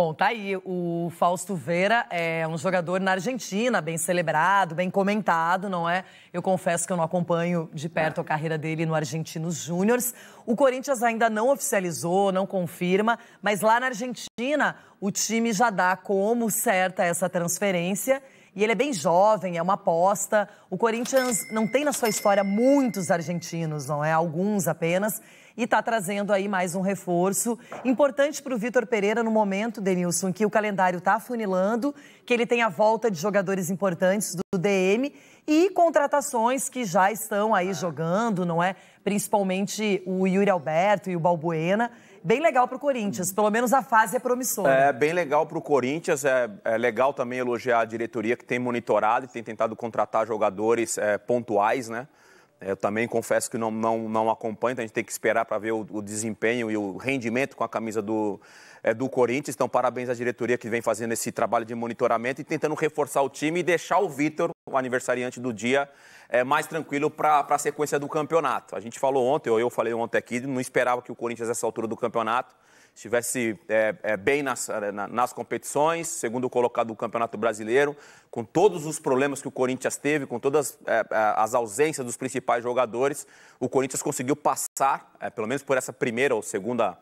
Bom, tá aí. O Fausto Vera é um jogador na Argentina, bem celebrado, bem comentado, não é? Eu confesso que eu não acompanho de perto a carreira dele no Argentinos Júniors. O Corinthians ainda não oficializou, não confirma, mas lá na Argentina o time já dá como certa essa transferência e ele é bem jovem, é uma aposta. O Corinthians não tem na sua história muitos argentinos, não é? Alguns apenas. E está trazendo aí mais um reforço. Importante para o Vitor Pereira no momento, Denilson, que o calendário está funilando, que ele tem a volta de jogadores importantes. Do do DM e contratações que já estão aí jogando, não é? Principalmente o Yuri Alberto e o Balbuena. Bem legal para o Corinthians, pelo menos a fase é promissora. É bem legal para o Corinthians, é, é, legal também elogiar a diretoria que tem monitorado e tem tentado contratar jogadores é, pontuais, né? Eu também confesso que não, não, não acompanho, então a gente tem que esperar para ver o, o, desempenho e o rendimento com a camisa do, é, do Corinthians. Então, parabéns à diretoria que vem fazendo esse trabalho de monitoramento e tentando reforçar o time e deixar o Vitor o aniversariante do dia é, mais tranquilo para a sequência do campeonato. A gente falou ontem, ou eu falei ontem aqui, não esperava que o Corinthians, nessa altura do campeonato, estivesse é, é, bem nas, é, na, nas competições, segundo colocado do Campeonato Brasileiro, com todos os problemas que o Corinthians teve, com todas é, é as ausências dos principais jogadores, o Corinthians conseguiu passar, é, pelo menos por essa primeira ou segunda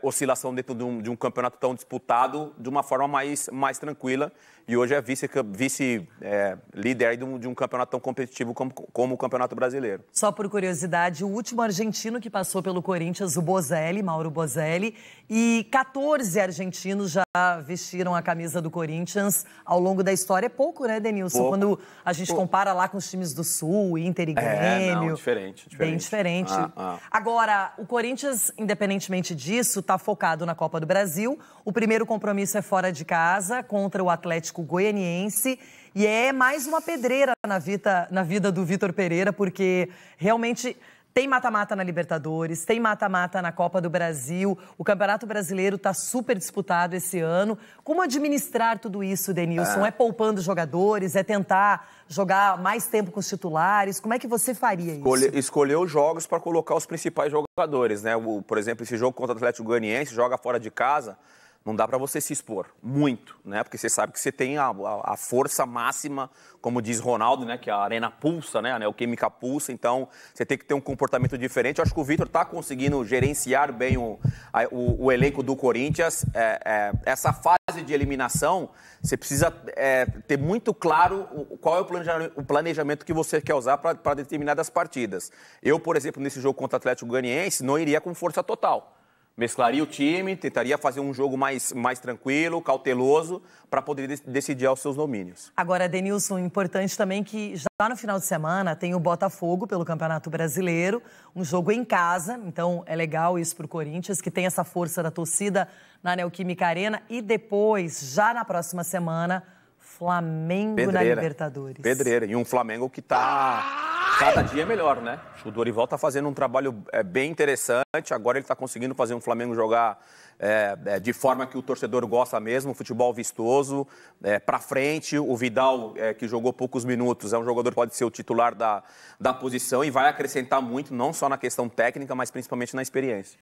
oscilação dentro de um, de um campeonato tão disputado, de uma forma mais, mais tranquila e hoje é vice-líder vice, é, líder de, um, de um campeonato tão competitivo como, como o Campeonato Brasileiro. Só por curiosidade, o último argentino que passou pelo Corinthians, o Bozelli, Mauro Bozelli, e 14 argentinos já vestiram a camisa do Corinthians ao longo da história. É pouco, né, Denilson? Pouco. Quando a gente pouco. compara lá com os times do Sul, Inter e Grêmio. É, não, diferente, diferente. Bem diferente. Ah, ah. Agora, o Corinthians, independentemente disso, está focado na Copa do Brasil. O primeiro compromisso é fora de casa, contra o Atlético Atlético Goianiense. E é mais uma pedreira na vida, na vida do Vitor Pereira, porque realmente tem mata-mata na Libertadores, tem mata-mata na Copa do Brasil. O Campeonato Brasileiro está super disputado esse ano. Como administrar tudo isso, Denilson? É. é poupando jogadores? É tentar jogar mais tempo com os titulares? Como é que você faria isso? escolher os jogos para colocar os principais jogadores, né? O, por exemplo, esse jogo contra o Atlético Goianiense joga fora de casa não dá para você se expor muito, né? Porque você sabe que você tem a, a, a, força máxima, como diz Ronaldo, né? Que a arena pulsa, né? A neoquímica pulsa, então você tem que ter um comportamento diferente. Eu acho que o Vitor está conseguindo gerenciar bem o, a, o, o, elenco do Corinthians. É, é, essa fase de eliminação, você precisa é, ter muito claro qual é o planejamento, o planejamento que você quer usar para determinadas partidas. Eu, por exemplo, nesse jogo contra o Atlético Ganiense, não iria com força total mesclaria o time, tentaria fazer um jogo mais, mais tranquilo, cauteloso, para poder decidir aos seus domínios. Agora, Denilson, importante também que já no final de semana tem o Botafogo pelo Campeonato Brasileiro, um jogo em casa, então é legal isso para o Corinthians, que tem essa força da torcida na Neoquímica Arena, e depois, já na próxima semana, Flamengo Pedreira. na Libertadores. Pedreira, e um Flamengo que está... Ah! Cada dia é melhor, né? O Dorival tá fazendo um trabalho é, bem interessante. Agora ele tá conseguindo fazer um Flamengo jogar é, é, de forma que o torcedor gosta mesmo, futebol vistoso, é, para frente. O Vidal, é, que jogou poucos minutos, é um jogador que pode ser o titular da, da posição e vai acrescentar muito, não só na questão técnica, mas principalmente na experiência.